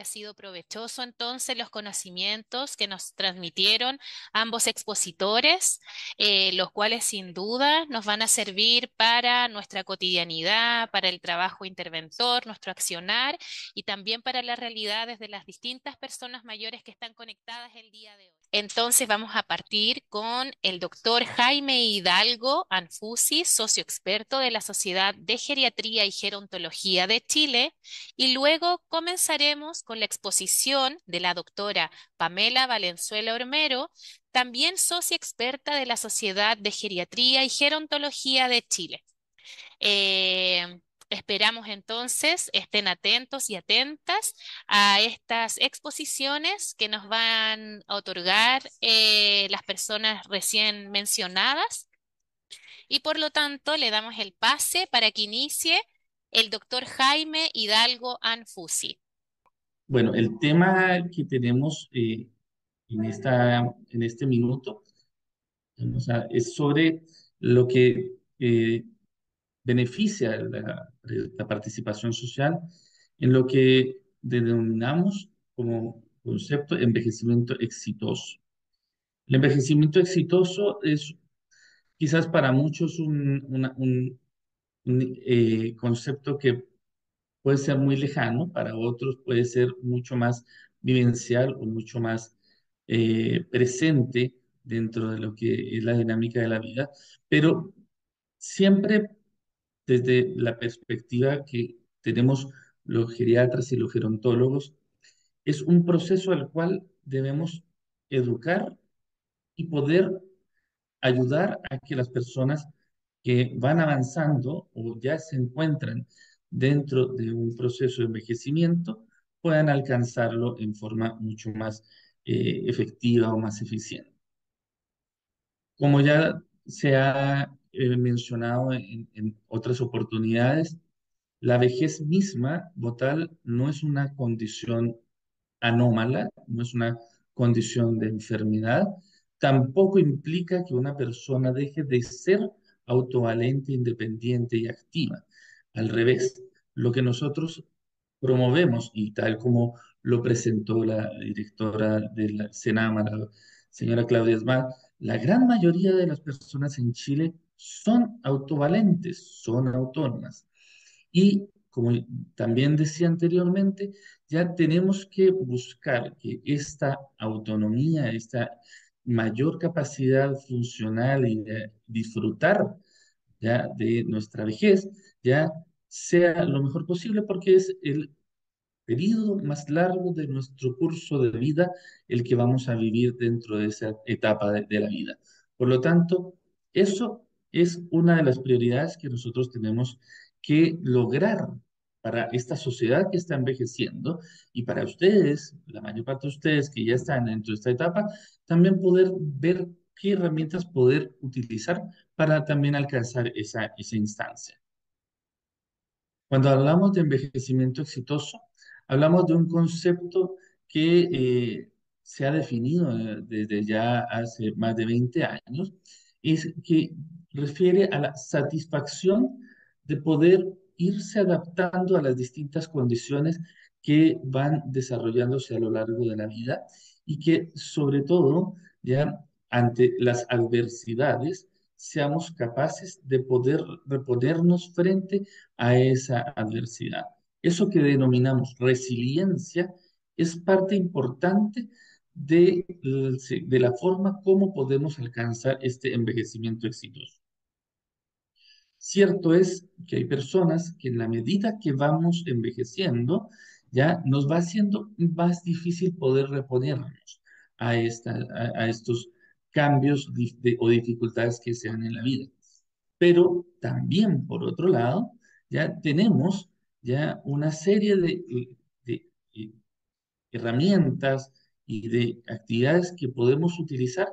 ha sido provechoso entonces los conocimientos que nos transmitieron ambos expositores, eh, los cuales sin duda nos van a servir para nuestra cotidianidad, para el trabajo interventor, nuestro accionar y también para las realidades de las distintas personas mayores que están conectadas el día de hoy. Entonces vamos a partir con el doctor Jaime Hidalgo Anfusi, socio experto de la Sociedad de Geriatría y Gerontología de Chile, y luego comenzaremos con la exposición de la doctora Pamela Valenzuela Ormero, también socio experta de la Sociedad de Geriatría y Gerontología de Chile. Eh, Esperamos entonces estén atentos y atentas a estas exposiciones que nos van a otorgar eh, las personas recién mencionadas. Y por lo tanto, le damos el pase para que inicie el doctor Jaime Hidalgo Anfusi. Bueno, el tema que tenemos eh, en, esta, en este minuto es sobre lo que eh, beneficia la, la participación social en lo que denominamos como concepto envejecimiento exitoso. El envejecimiento exitoso es quizás para muchos un, un eh, concepto que puede ser muy lejano, para otros puede ser mucho más vivencial o mucho más eh, presente dentro de lo que es la dinámica de la vida, pero siempre desde la perspectiva que tenemos los geriatras y los gerontólogos, es un proceso al cual debemos educar y poder ayudar a que las personas que van avanzando o ya se encuentran dentro de un proceso de envejecimiento puedan alcanzarlo en forma mucho más eh, efectiva o más eficiente. Como ya se ha he mencionado en, otras oportunidades, la vejez misma, Botal, no es una condición anómala, no es una condición de enfermedad, tampoco implica que una persona deje de ser autovalente, independiente y activa. Al revés, lo que nosotros promovemos, y tal como lo presentó la directora de la Senama, la señora Claudia Esmar, la gran mayoría de las personas en Chile son autovalentes, son autónomas. Y como también decía anteriormente, ya tenemos que buscar que esta autonomía, esta mayor capacidad funcional y de disfrutar ya de nuestra vejez, ya sea lo mejor posible porque es el periodo más largo de nuestro curso de vida el que vamos a vivir dentro de esa etapa de, de la vida. Por lo tanto, eso es una de las prioridades que nosotros tenemos que lograr para esta sociedad que está envejeciendo y para ustedes, la mayor parte de ustedes que ya están en de esta etapa, también poder ver qué herramientas poder utilizar para también alcanzar esa, esa instancia. Cuando hablamos de envejecimiento exitoso, hablamos de un concepto que eh, se ha definido eh, desde ya hace más de 20 años es que refiere a la satisfacción de poder irse adaptando a las distintas condiciones que van desarrollándose a lo largo de la vida y que sobre todo ya ante las adversidades seamos capaces de poder reponernos frente a esa adversidad. Eso que denominamos resiliencia es parte importante de, de la forma como podemos alcanzar este envejecimiento exitoso. Cierto es que hay personas que en la medida que vamos envejeciendo, ya nos va haciendo más difícil poder reponernos a, a, estos cambios o dificultades que se dan en la vida. Pero también, por otro lado, ya tenemos ya una serie de herramientas, y de actividades que podemos utilizar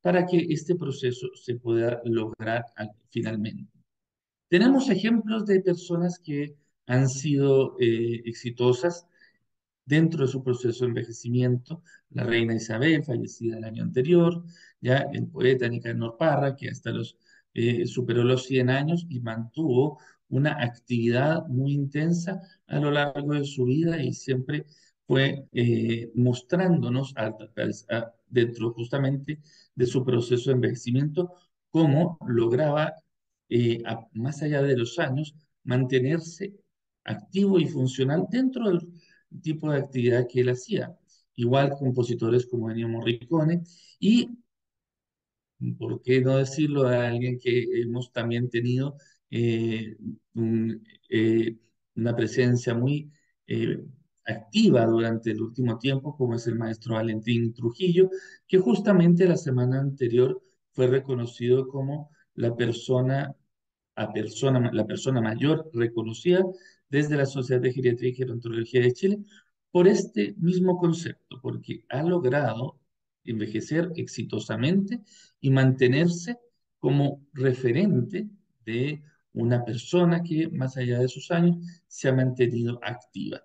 para que este proceso se pueda lograr finalmente. Tenemos ejemplos de personas que han sido eh, exitosas dentro de su proceso de envejecimiento, la reina Isabel, fallecida el año anterior, ya el poeta Nicanor Parra, que hasta los eh, superó los 100 años y mantuvo una actividad muy intensa a lo largo de su vida y siempre fue eh, mostrándonos dentro justamente de su proceso de envejecimiento cómo lograba, eh, más allá de los años, mantenerse activo y funcional dentro del tipo de actividad que él hacía. Igual compositores como Ennio Morricone y, ¿por qué no decirlo a alguien que hemos también tenido eh, una presencia muy activa durante el último tiempo, como es el maestro Valentín Trujillo, que justamente la semana anterior fue reconocido como la persona, la persona mayor reconocida desde la Sociedad de Geriatría y Gerontología de Chile por este mismo concepto, porque ha logrado envejecer exitosamente y mantenerse como referente de una persona que, más allá de sus años, se ha mantenido activa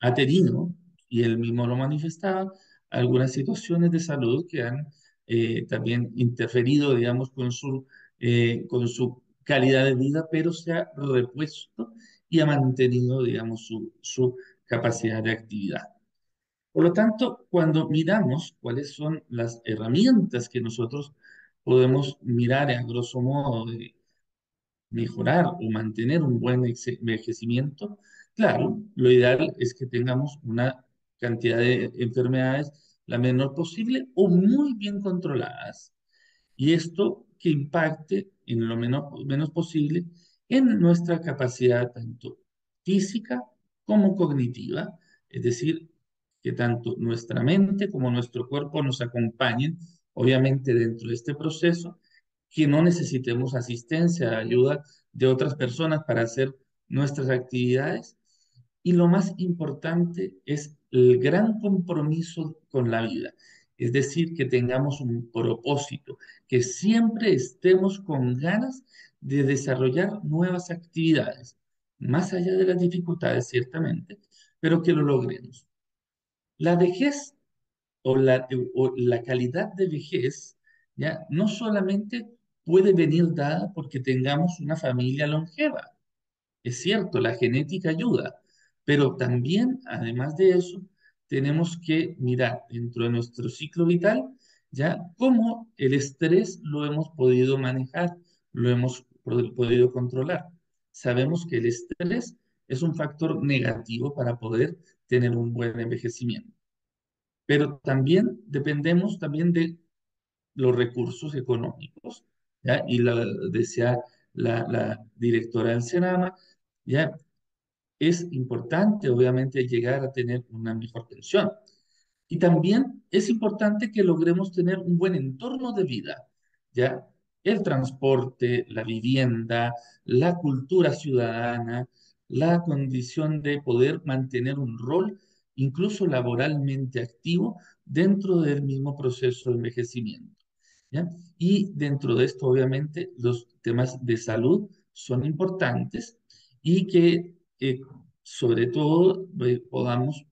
ha tenido, y él mismo lo manifestaba, algunas situaciones de salud que han eh, también interferido, digamos, con su, eh, con su calidad de vida, pero se ha repuesto y ha mantenido, digamos, su, su capacidad de actividad. Por lo tanto, cuando miramos cuáles son las herramientas que nosotros podemos mirar a grosso modo de mejorar o mantener un buen envejecimiento, Claro, lo ideal es que tengamos una cantidad de enfermedades la menor posible o muy bien controladas. Y esto que impacte en lo menos, posible en nuestra capacidad tanto física como cognitiva, es decir, que tanto nuestra mente como nuestro cuerpo nos acompañen, obviamente dentro de este proceso, que no necesitemos asistencia, ayuda de otras personas para hacer nuestras actividades y lo más importante es el gran compromiso con la vida, es decir, que tengamos un propósito, que siempre estemos con ganas de desarrollar nuevas actividades, más allá de las dificultades, ciertamente, pero que lo logremos. La vejez o la, la calidad de vejez ya no solamente puede venir dada porque tengamos una familia longeva. Es cierto, la genética ayuda, pero también, además de eso, tenemos que mirar dentro de nuestro ciclo vital, ya cómo el estrés lo hemos podido manejar, lo hemos podido controlar. Sabemos que el estrés es un factor negativo para poder tener un buen envejecimiento. Pero también dependemos también de los recursos económicos, ¿ya? y la, decía la, la directora del Senama, ¿ya? es importante, obviamente, llegar a tener una mejor pensión. Y también es importante que logremos tener un buen entorno de vida, ¿ya? El transporte, la vivienda, la cultura ciudadana, la condición de poder mantener un rol, incluso laboralmente activo, dentro del mismo proceso de envejecimiento. Y dentro de esto, obviamente, los temas de salud son importantes y que que sobre todo eh, podamos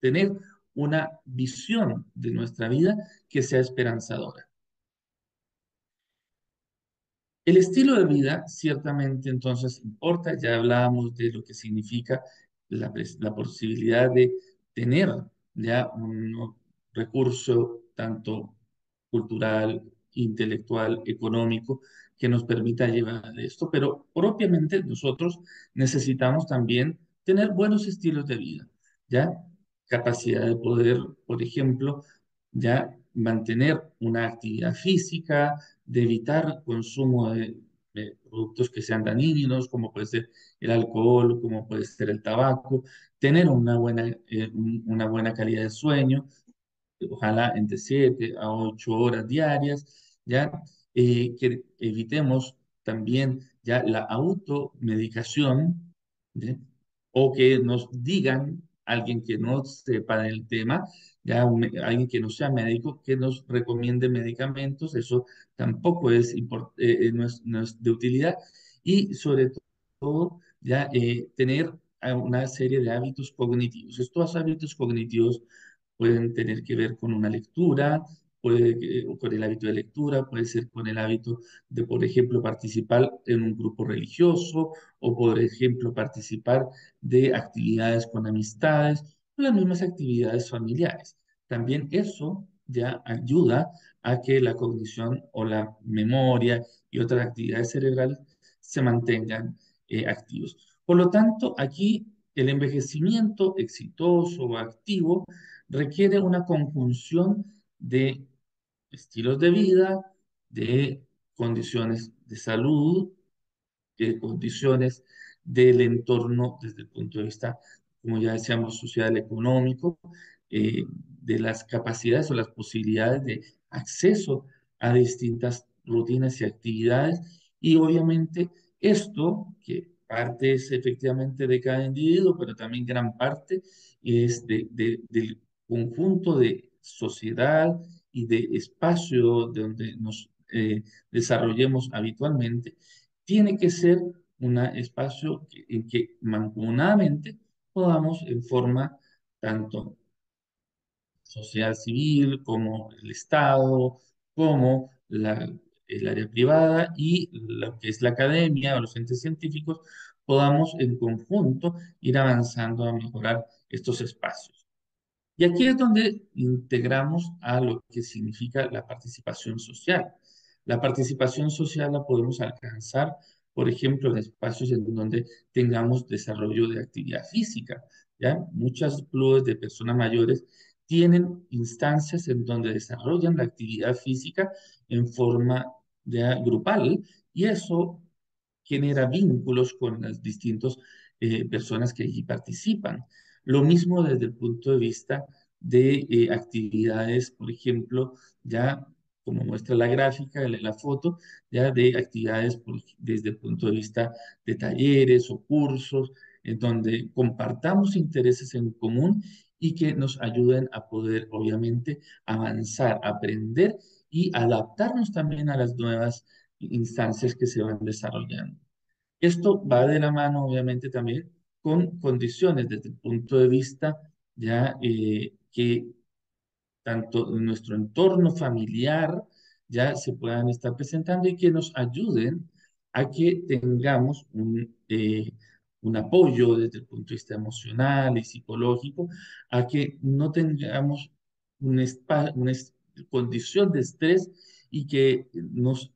tener una visión de nuestra vida que sea esperanzadora. El estilo de vida ciertamente entonces importa, ya hablábamos de lo que significa la, la posibilidad de tener ya un recurso tanto cultural, intelectual, económico, que nos permita llevar esto, pero propiamente nosotros necesitamos también tener buenos estilos de vida, ¿ya? Capacidad de poder, por ejemplo, ya mantener una actividad física, de evitar consumo de, productos que sean dañinos, como puede ser el alcohol, como puede ser el tabaco, tener una buena, eh, una buena calidad de sueño, ojalá entre 7 a 8 horas diarias, ¿ya? Eh, que evitemos también ya la automedicación ¿eh? o que nos digan alguien que no sepa del tema, ya alguien que no sea médico, que nos recomiende medicamentos, eso tampoco es, eh, es, de utilidad. Y sobre todo, ya tener una serie de hábitos cognitivos. Estos hábitos cognitivos pueden tener que ver con una lectura, puede, con el hábito de lectura, puede ser con el hábito de, por ejemplo, participar en un grupo religioso o, por ejemplo, participar de actividades con amistades o las mismas actividades familiares. También eso ya ayuda a que la cognición o la memoria y otras actividades cerebrales se mantengan eh, activos. Por lo tanto, aquí el envejecimiento exitoso o activo requiere una conjunción de estilos de vida, de condiciones de salud, de condiciones del entorno desde el punto de vista, como ya decíamos, social, económico, eh, de las capacidades o las posibilidades de acceso a distintas rutinas y actividades. Y obviamente esto, que parte es efectivamente de cada individuo, pero también gran parte es del conjunto de sociedad, y de espacio donde nos eh, desarrollemos habitualmente, tiene que ser un espacio en que mancomunadamente podamos en forma tanto sociedad civil como el Estado, como el área privada y lo que es la academia o los entes científicos, podamos en conjunto ir avanzando a mejorar estos espacios. Y aquí es donde integramos a lo que significa la participación social. La participación social la podemos alcanzar, por ejemplo, en espacios en donde tengamos desarrollo de actividad física. ¿ya? Muchas clubes de personas mayores tienen instancias en donde desarrollan la actividad física en forma grupal y eso genera vínculos con las distintas eh, personas que allí participan. Lo mismo desde el punto de vista de eh, actividades, por ejemplo, ya como muestra la gráfica, la, la foto, ya de actividades desde el punto de vista de talleres o cursos, en donde compartamos intereses en común y que nos ayuden a poder, obviamente, avanzar, aprender y adaptarnos también a las nuevas instancias que se van desarrollando. Esto va de la mano, obviamente, también con condiciones desde el punto de vista ya eh, que tanto en nuestro entorno familiar ya se puedan estar presentando y que nos ayuden a que tengamos un, eh, un apoyo desde el punto de vista emocional y psicológico, a que no tengamos una condición de estrés y que nos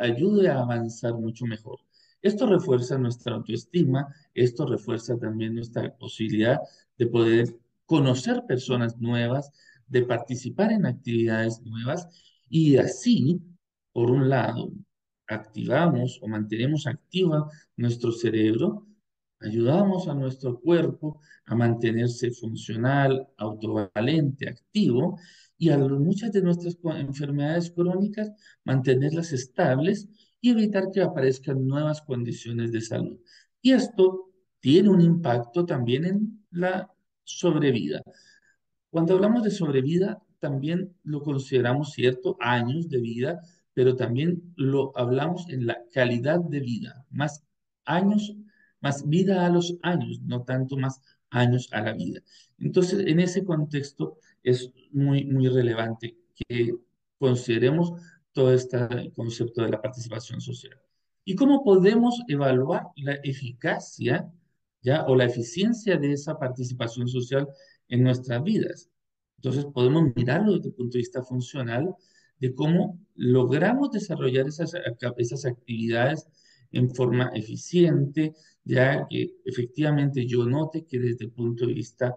ayude a avanzar mucho mejor. Esto refuerza nuestra autoestima, esto refuerza también nuestra posibilidad de poder conocer personas nuevas, de participar en actividades nuevas y así, por un lado, activamos o mantenemos activa nuestro cerebro, ayudamos a nuestro cuerpo a mantenerse funcional, autovalente, activo y a muchas de nuestras enfermedades crónicas mantenerlas estables y evitar que aparezcan nuevas condiciones de salud. Y esto tiene un impacto también en la sobrevida. Cuando hablamos de sobrevida, también lo consideramos, ¿cierto?, años de vida, pero también lo hablamos en la calidad de vida, más años, más vida a los años, no tanto más años a la vida. Entonces, en ese contexto es muy, muy relevante que consideremos todo este concepto de la participación social. ¿Y cómo podemos evaluar la eficacia ya o la eficiencia de esa participación social en nuestras vidas? Entonces podemos mirarlo desde el punto de vista funcional de cómo logramos desarrollar esas, esas actividades en forma eficiente, ya que efectivamente yo note que desde el punto de vista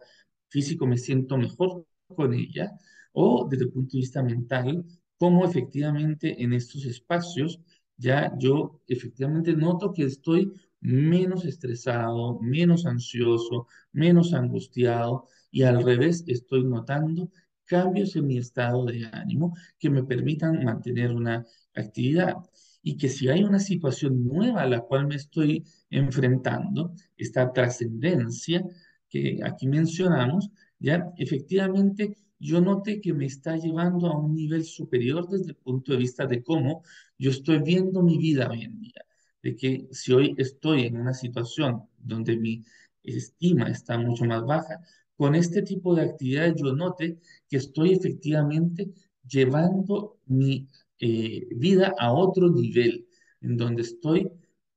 físico me siento mejor con ella, o desde el punto de vista mental cómo efectivamente en estos espacios ya yo efectivamente noto que estoy menos estresado, menos ansioso, menos angustiado y al revés estoy notando cambios en mi estado de ánimo que me permitan mantener una actividad y que si hay una situación nueva a la cual me estoy enfrentando, esta trascendencia que aquí mencionamos, ya efectivamente yo note que me está llevando a un nivel superior desde el punto de vista de cómo yo estoy viendo mi vida hoy en día. De que si hoy estoy en una situación donde mi estima está mucho más baja, con este tipo de actividades yo note que estoy efectivamente llevando mi eh, vida a otro nivel, en donde estoy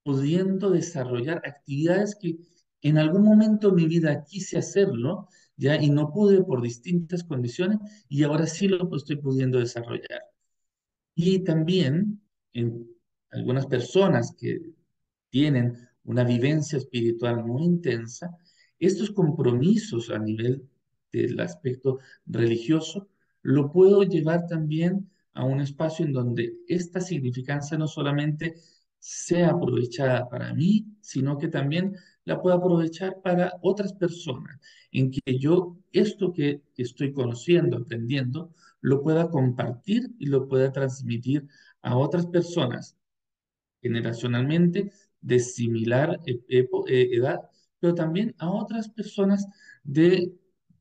pudiendo desarrollar actividades que en algún momento de mi vida quise hacerlo ¿ya? Y no pude por distintas condiciones y ahora sí lo estoy pudiendo desarrollar. Y también en algunas personas que tienen una vivencia espiritual muy intensa, estos compromisos a nivel del aspecto religioso lo puedo llevar también a un espacio en donde esta significancia no solamente sea aprovechada para mí, sino que también la pueda aprovechar para otras personas, en que yo esto que, estoy conociendo, aprendiendo, lo pueda compartir y lo pueda transmitir a otras personas generacionalmente de similar e-, e-, edad, pero también a otras personas de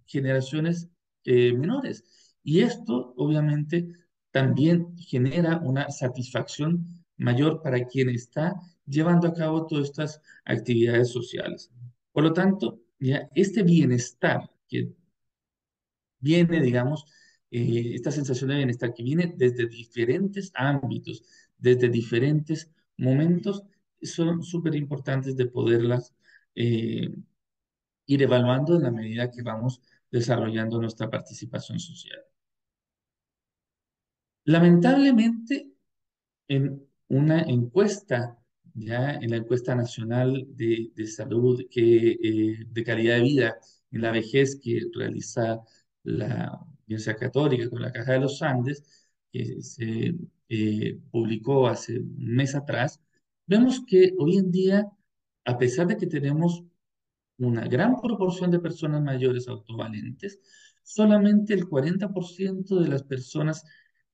generaciones eh, menores. Y esto, obviamente, también genera una satisfacción mayor para quien está llevando a cabo todas estas actividades sociales. Por lo tanto, ya este bienestar que viene, digamos, eh, esta sensación de bienestar que viene desde diferentes ámbitos, desde diferentes momentos, son súper importantes de poderlas eh, ir evaluando en la medida que vamos desarrollando nuestra participación social. Lamentablemente, en una encuesta, ya en la encuesta nacional de, de salud que, eh, de calidad de vida en la vejez que realiza la Universidad Católica con la Caja de los Andes, que se eh, publicó hace un mes atrás, vemos que hoy en día, a pesar de que tenemos una gran proporción de personas mayores autovalentes, solamente el 40% de las personas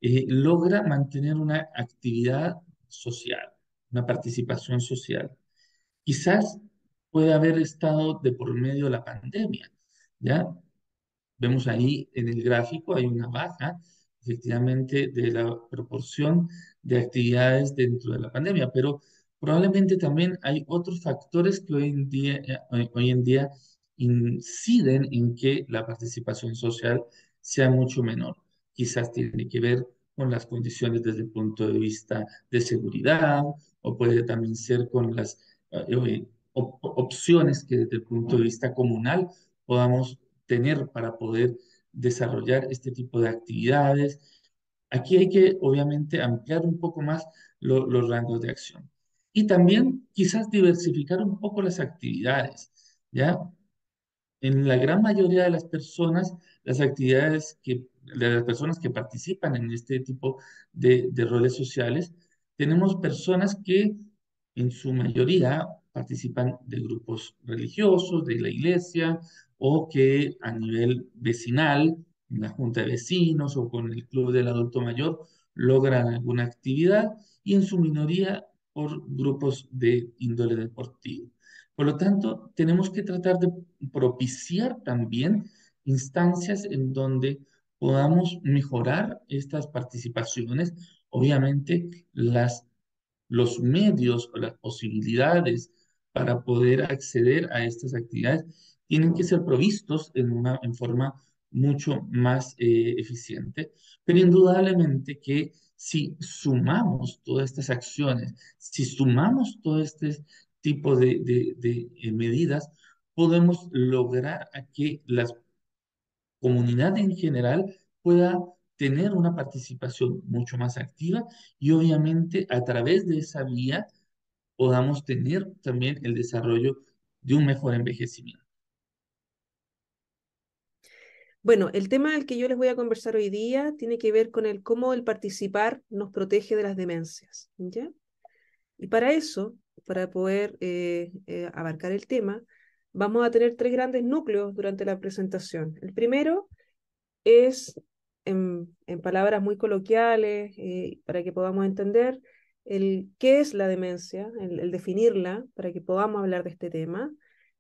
eh, logra mantener una actividad social, una participación social. Quizás puede haber estado de por medio la pandemia, ¿ya? Vemos ahí en el gráfico, hay una baja, efectivamente, de la proporción de actividades dentro de la pandemia, pero probablemente también hay otros factores que hoy en día, eh, hoy en día inciden en que la participación social sea mucho menor. Quizás tiene que ver con las condiciones desde el punto de vista de seguridad, o puede también ser con las eh, eh, opciones que desde el punto de vista comunal podamos tener para poder desarrollar este tipo de actividades. Aquí hay que, obviamente, ampliar un poco más los rangos de acción. Y también quizás diversificar un poco las actividades, ¿ya? En la gran mayoría de las personas, las actividades que de las personas que participan en este tipo de, roles sociales, tenemos personas que en su mayoría participan de grupos religiosos, de la iglesia, o que a nivel vecinal, en la junta de vecinos o con el club del adulto mayor, logran alguna actividad, y en su minoría por grupos de índole deportivo. Por lo tanto, tenemos que tratar de propiciar también instancias en donde podamos mejorar estas participaciones. Obviamente, las, los medios o las posibilidades para poder acceder a estas actividades tienen que ser provistos en, una, en forma mucho más eh, eficiente, pero indudablemente que si sumamos todas estas acciones, si sumamos todo este tipo de, eh, medidas, podemos lograr a que las comunidad en general pueda tener una participación mucho más activa y obviamente a través de esa vía podamos tener también el desarrollo de un mejor envejecimiento. Bueno, el tema del que yo les voy a conversar hoy día tiene que ver con el cómo el participar nos protege de las demencias. ¿ya? Y para eso, para poder eh, eh, abarcar el tema, vamos a tener tres grandes núcleos durante la presentación. El primero es, en, palabras muy coloquiales, eh, para que podamos entender, el qué es la demencia, el, definirla, para que podamos hablar de este tema,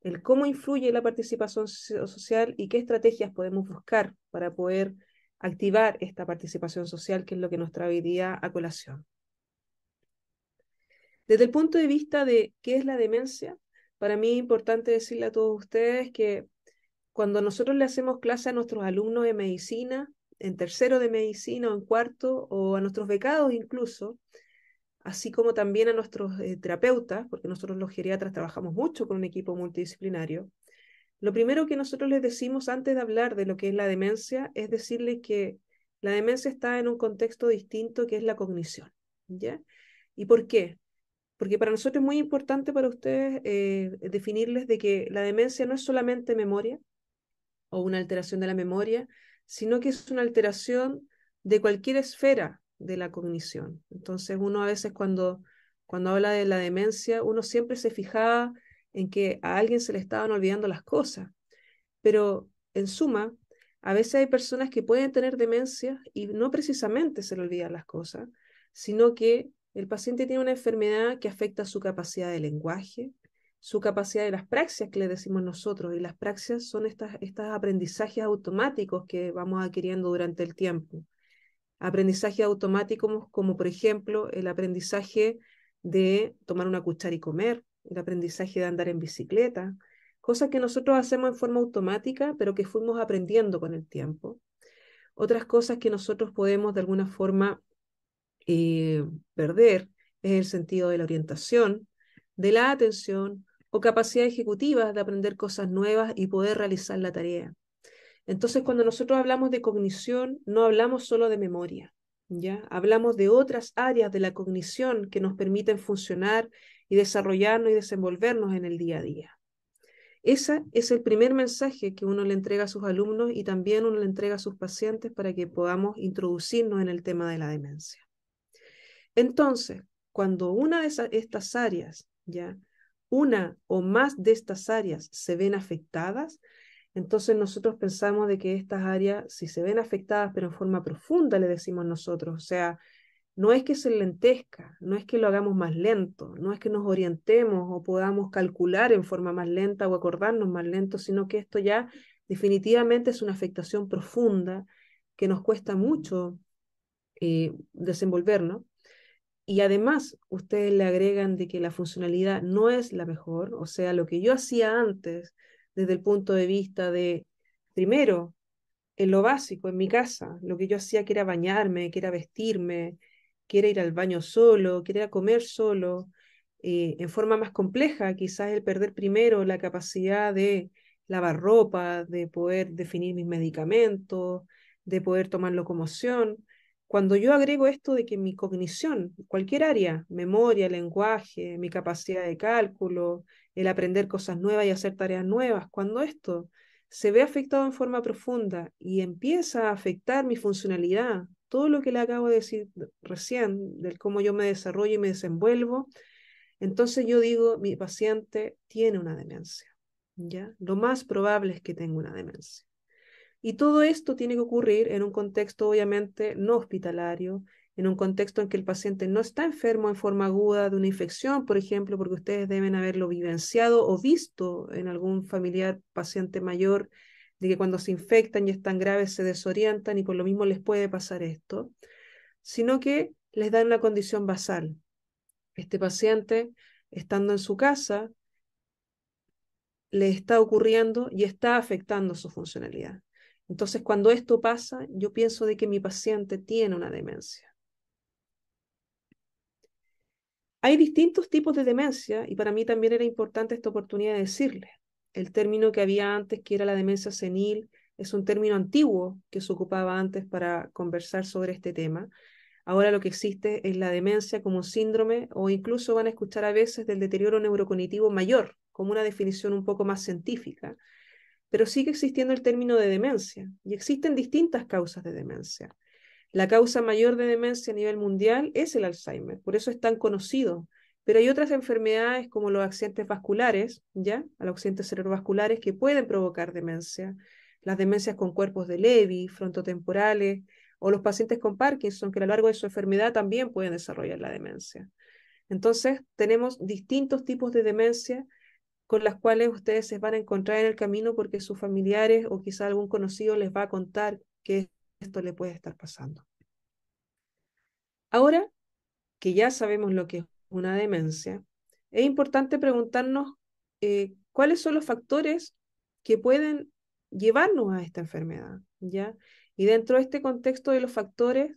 el cómo influye la participación social y qué estrategias podemos buscar para poder activar esta participación social, que es lo que nos trae hoy a colación. Desde el punto de vista de qué es la demencia, para mí es importante decirle a todos ustedes que cuando nosotros le hacemos clase a nuestros alumnos de medicina, en tercero de medicina o en cuarto, o a nuestros becados incluso, así como también a nuestros eh, terapeutas, porque nosotros los geriatras trabajamos mucho con un equipo multidisciplinario, lo primero que nosotros les decimos antes de hablar de lo que es la demencia es decirles que la demencia está en un contexto distinto que es la cognición. ¿ya? ¿Y por qué? porque para nosotros es muy importante para ustedes eh, definirles de que la demencia no es solamente memoria o una alteración de la memoria, sino que es una alteración de cualquier esfera de la cognición. Entonces uno a veces cuando, cuando habla de la demencia, uno siempre se fijaba en que a alguien se le estaban olvidando las cosas, pero en suma, a veces hay personas que pueden tener demencia y no precisamente se le olvidan las cosas, sino que el paciente tiene una enfermedad que afecta su capacidad de lenguaje, su capacidad de las praxias que le decimos nosotros, y las praxias son estos estas aprendizajes automáticos que vamos adquiriendo durante el tiempo. Aprendizajes automáticos como, por ejemplo el aprendizaje de tomar una cuchara y comer, el aprendizaje de andar en bicicleta, cosas que nosotros hacemos en forma automática, pero que fuimos aprendiendo con el tiempo. Otras cosas que nosotros podemos de alguna forma y eh, perder es el sentido de la orientación, de la atención o capacidad ejecutiva de aprender cosas nuevas y poder realizar la tarea. Entonces, cuando nosotros hablamos de cognición, no hablamos solo de memoria, ¿ya? Hablamos de otras áreas de la cognición que nos permiten funcionar y desarrollarnos y desenvolvernos en el día a día. Ese es el primer mensaje que uno le entrega a sus alumnos y también uno le entrega a sus pacientes para que podamos introducirnos en el tema de la demencia. Entonces, cuando una de estas áreas, ya, una o más de estas áreas se ven afectadas, entonces nosotros pensamos de que estas áreas, si se ven afectadas, pero en forma profunda, le decimos nosotros, o sea, no es que se lentezca, no es que lo hagamos más lento, no es que nos orientemos o podamos calcular en forma más lenta o acordarnos más lento, sino que esto ya definitivamente es una afectación profunda que nos cuesta mucho eh, desenvolvernos y además ustedes le agregan de que la funcionalidad no es la mejor, o sea, lo que yo hacía antes desde el punto de vista de, primero, en lo básico, en mi casa, lo que yo hacía que era bañarme, que era vestirme, que era ir al baño solo, que era comer solo, eh, en forma más compleja, quizás el perder primero la capacidad de lavar ropa, de poder definir mis medicamentos, de poder tomar locomoción, cuando yo agrego esto de que mi cognición, cualquier área, memoria, lenguaje, mi capacidad de cálculo, el aprender cosas nuevas y hacer tareas nuevas, cuando esto se ve afectado en forma profunda y empieza a afectar mi funcionalidad, todo lo que le acabo de decir recién, del cómo yo me desarrollo y me desenvuelvo, entonces yo digo, mi paciente tiene una demencia. ¿ya? Lo más probable es que tenga una demencia. Y todo esto tiene que ocurrir en un contexto obviamente no hospitalario, en un contexto en que el paciente no está enfermo en forma aguda de una infección, por ejemplo, porque ustedes deben haberlo vivenciado o visto en algún familiar paciente mayor, de que cuando se infectan y están graves se desorientan y por lo mismo les puede pasar esto, sino que les da una condición basal. Este paciente, estando en su casa, le está ocurriendo y está afectando su funcionalidad. Entonces, cuando esto pasa, yo pienso de que mi paciente tiene una demencia. Hay distintos tipos de demencia y para mí también era importante esta oportunidad de decirle. El término que había antes, que era la demencia senil, es un término antiguo que se ocupaba antes para conversar sobre este tema. Ahora lo que existe es la demencia como síndrome o incluso van a escuchar a veces del deterioro neurocognitivo mayor, como una definición un poco más científica pero sigue existiendo el término de demencia y existen distintas causas de demencia. La causa mayor de demencia a nivel mundial es el Alzheimer, por eso es tan conocido, pero hay otras enfermedades como los accidentes vasculares, ¿ya? los accidentes cerebrovasculares que pueden provocar demencia, las demencias con cuerpos de Levy, frontotemporales, o los pacientes con Parkinson, que a lo largo de su enfermedad también pueden desarrollar la demencia. Entonces, tenemos distintos tipos de demencia con las cuales ustedes se van a encontrar en el camino porque sus familiares o quizá algún conocido les va a contar que esto le puede estar pasando. Ahora que ya sabemos lo que es una demencia, es importante preguntarnos eh, cuáles son los factores que pueden llevarnos a esta enfermedad, ¿ya? Y dentro de este contexto de los factores,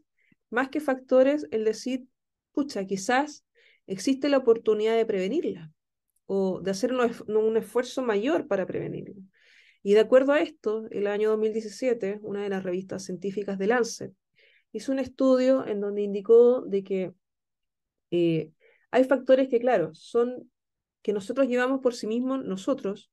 más que factores, el decir, pucha, quizás existe la oportunidad de prevenirla, o de hacer un, esfuerzo mayor para prevenirlo. Y de acuerdo a esto, el año 2017, una de las revistas científicas de Lancet hizo un estudio en donde indicó de que eh, hay factores que, claro, son que nosotros llevamos por sí mismos nosotros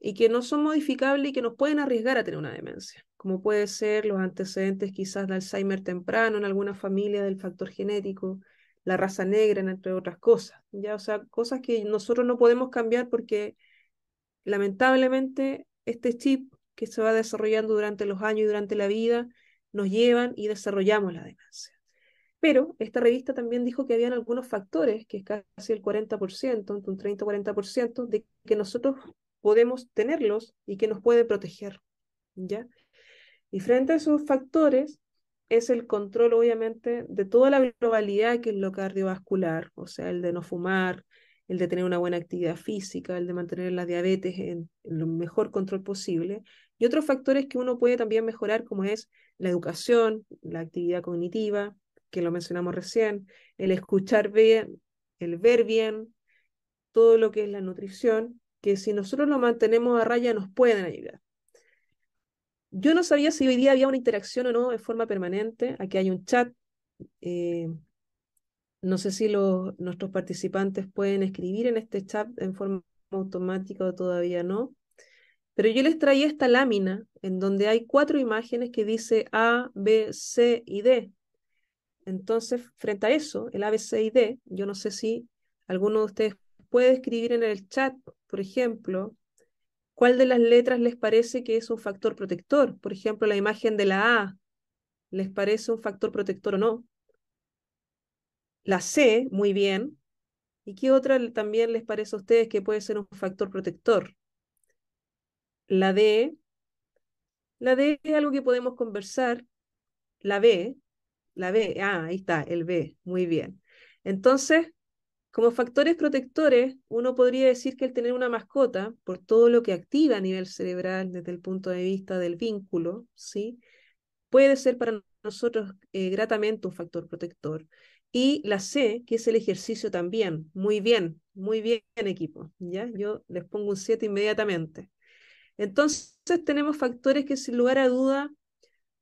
y que no son modificables y que nos pueden arriesgar a tener una demencia, como puede ser los antecedentes quizás de Alzheimer temprano en alguna familia del factor genético, la raza negra, entre otras cosas, ¿ya? O sea, cosas que nosotros no podemos cambiar porque lamentablemente este chip que se va desarrollando durante los años y durante la vida nos llevan y desarrollamos la demencia. Pero esta revista también dijo que habían algunos factores, que es casi el 40%, entre un 30-40%, de que nosotros podemos tenerlos y que nos puede proteger, ¿ya? Y frente a esos factores, es el control, obviamente, de toda la globalidad que es lo cardiovascular, o sea, el de no fumar, el de tener una buena actividad física, el de mantener la diabetes en, en lo mejor control posible, y otros factores que uno puede también mejorar, como es la educación, la actividad cognitiva, que lo mencionamos recién, el escuchar bien, el ver bien, todo lo que es la nutrición, que si nosotros lo mantenemos a raya nos pueden ayudar. Yo no sabía si hoy día había una interacción o no en forma permanente. Aquí hay un chat. Eh, no sé si los, nuestros participantes pueden escribir en este chat en forma automática o todavía no. Pero yo les traía esta lámina en donde hay cuatro imágenes que dice A, B, C y D. Entonces, frente a eso, el A, B, C y D, yo no sé si alguno de ustedes puede escribir en el chat, por ejemplo, ¿Cuál de las letras les parece que es un factor protector? Por ejemplo, la imagen de la A, ¿les parece un factor protector o no? La C, muy bien. ¿Y qué otra también les parece a ustedes que puede ser un factor protector? La D. La D es algo que podemos conversar. La B. La B. Ah, ahí está, el B. Muy bien. Entonces, como factores protectores, uno podría decir que el tener una mascota, por todo lo que activa a nivel cerebral desde el punto de vista del vínculo, ¿sí? puede ser para nosotros eh, gratamente un factor protector. Y la C, que es el ejercicio también. Muy bien, muy bien equipo. ¿ya? Yo les pongo un 7 inmediatamente. Entonces tenemos factores que sin lugar a duda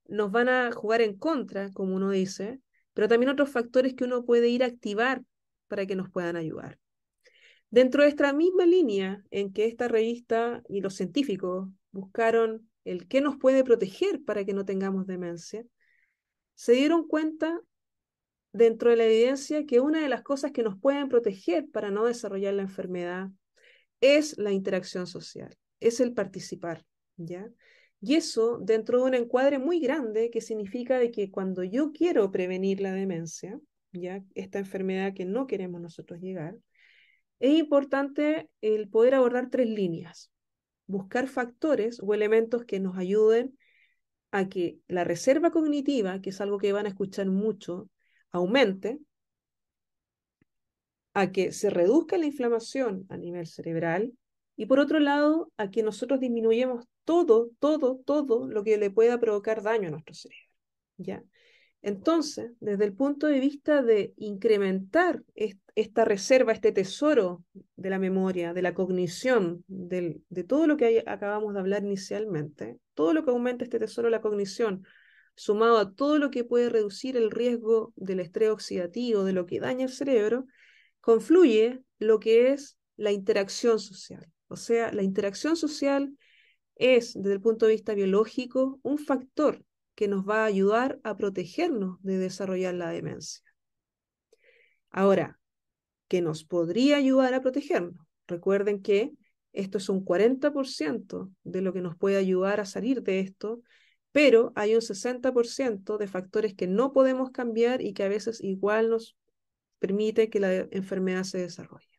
nos van a jugar en contra, como uno dice, pero también otros factores que uno puede ir a activar para que nos puedan ayudar. Dentro de esta misma línea en que esta revista y los científicos buscaron el qué nos puede proteger para que no tengamos demencia, se dieron cuenta dentro de la evidencia que una de las cosas que nos pueden proteger para no desarrollar la enfermedad es la interacción social, es el participar, ¿ya? Y eso dentro de un encuadre muy grande que significa de que cuando yo quiero prevenir la demencia, ya esta enfermedad que no queremos nosotros llegar, es importante el poder abordar tres líneas, buscar factores o elementos que nos ayuden a que la reserva cognitiva, que es algo que van a escuchar mucho, aumente, a que se reduzca la inflamación a nivel cerebral y por otro lado, a que nosotros disminuyamos todo, todo, todo lo que le pueda provocar daño a nuestro cerebro. ¿ya? Entonces, desde el punto de vista de incrementar esta reserva, este tesoro de la memoria, de la cognición, de todo lo que acabamos de hablar inicialmente, todo lo que aumenta este tesoro de la cognición, sumado a todo lo que puede reducir el riesgo del estrés oxidativo, de lo que daña el cerebro, confluye lo que es la interacción social. O sea, la interacción social es, desde el punto de vista biológico, un factor que nos va a ayudar a protegernos de desarrollar la demencia. Ahora, que nos podría ayudar a protegernos. Recuerden que esto es un 40% de lo que nos puede ayudar a salir de esto, pero hay un 60% de factores que no podemos cambiar y que a veces igual nos permite que la enfermedad se desarrolle.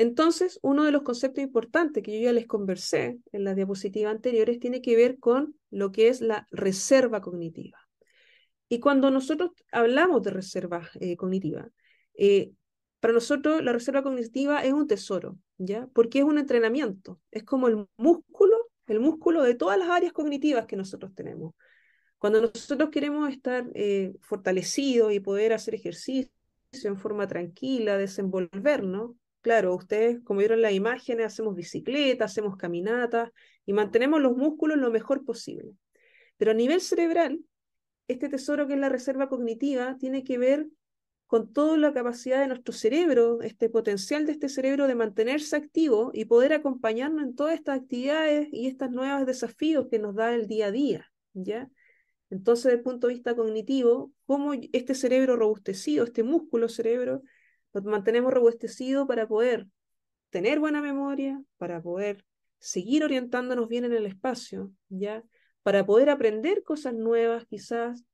Entonces, uno de los conceptos importantes que yo ya les conversé en las diapositivas anteriores tiene que ver con lo que es la reserva cognitiva. Y cuando nosotros hablamos de reserva eh, cognitiva, eh, para nosotros la reserva cognitiva es un tesoro, ¿ya? Porque es un entrenamiento, es como el músculo, el músculo de todas las áreas cognitivas que nosotros tenemos. Cuando nosotros queremos estar eh, fortalecidos y poder hacer ejercicio en forma tranquila, desenvolvernos, Claro, ustedes, como vieron las imágenes, hacemos bicicleta, hacemos caminatas y mantenemos los músculos lo mejor posible. Pero a nivel cerebral, este tesoro que es la reserva cognitiva tiene que ver con toda la capacidad de nuestro cerebro, este potencial de este cerebro de mantenerse activo y poder acompañarnos en todas estas actividades y estos nuevos desafíos que nos da el día a día, ¿ya? Entonces, desde el punto de vista cognitivo, cómo este cerebro robustecido, este músculo cerebro, mantenemos robustecido para poder tener buena memoria, para poder seguir orientándonos bien en el espacio, ¿ya? Para poder aprender cosas nuevas quizás,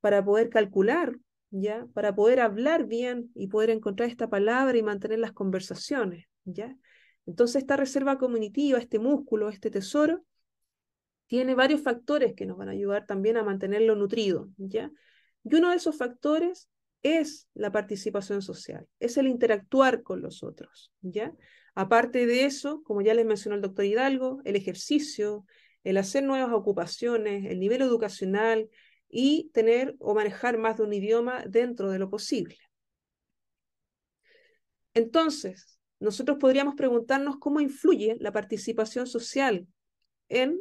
para poder calcular, ¿ya? Para poder hablar bien y poder encontrar esta palabra y mantener las conversaciones, ¿ya? Entonces esta reserva cognitiva, este músculo, este tesoro, tiene varios factores que nos van a ayudar también a mantenerlo nutrido, ¿ya? Y uno de esos factores es la participación social, es el interactuar con los otros, ¿ya? Aparte de eso, como ya les mencionó el doctor Hidalgo, el ejercicio, el hacer nuevas ocupaciones, el nivel educacional y tener o manejar más de un idioma dentro de lo posible. Entonces, nosotros podríamos preguntarnos cómo influye la participación social en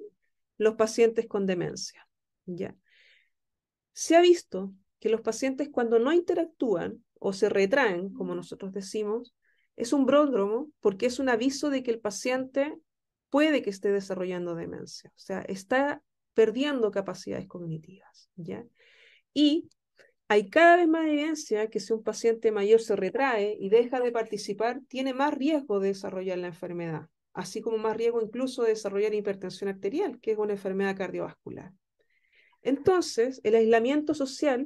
los pacientes con demencia, ¿ya? Se ha visto que los pacientes cuando no interactúan o se retraen, como nosotros decimos, es un bródromo porque es un aviso de que el paciente puede que esté desarrollando demencia, o sea, está perdiendo capacidades cognitivas, ¿ya? Y hay cada vez más evidencia que si un paciente mayor se retrae y deja de participar, tiene más riesgo de desarrollar la enfermedad, así como más riesgo incluso de desarrollar hipertensión arterial, que es una enfermedad cardiovascular. Entonces, el aislamiento social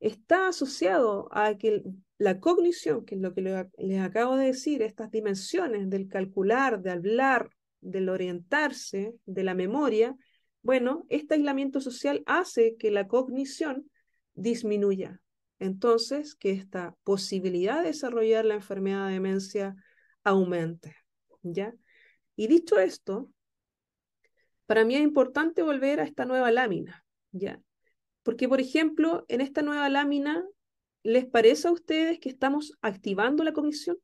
está asociado a que la cognición, que es lo que les acabo de decir, estas dimensiones del calcular, de hablar, del orientarse, de la memoria, bueno, este aislamiento social hace que la cognición disminuya. Entonces, que esta posibilidad de desarrollar la enfermedad de demencia aumente. ¿ya? Y dicho esto, para mí es importante volver a esta nueva lámina. ¿ya? Porque, por ejemplo, en esta nueva lámina, ¿les parece a ustedes que estamos activando la cognición?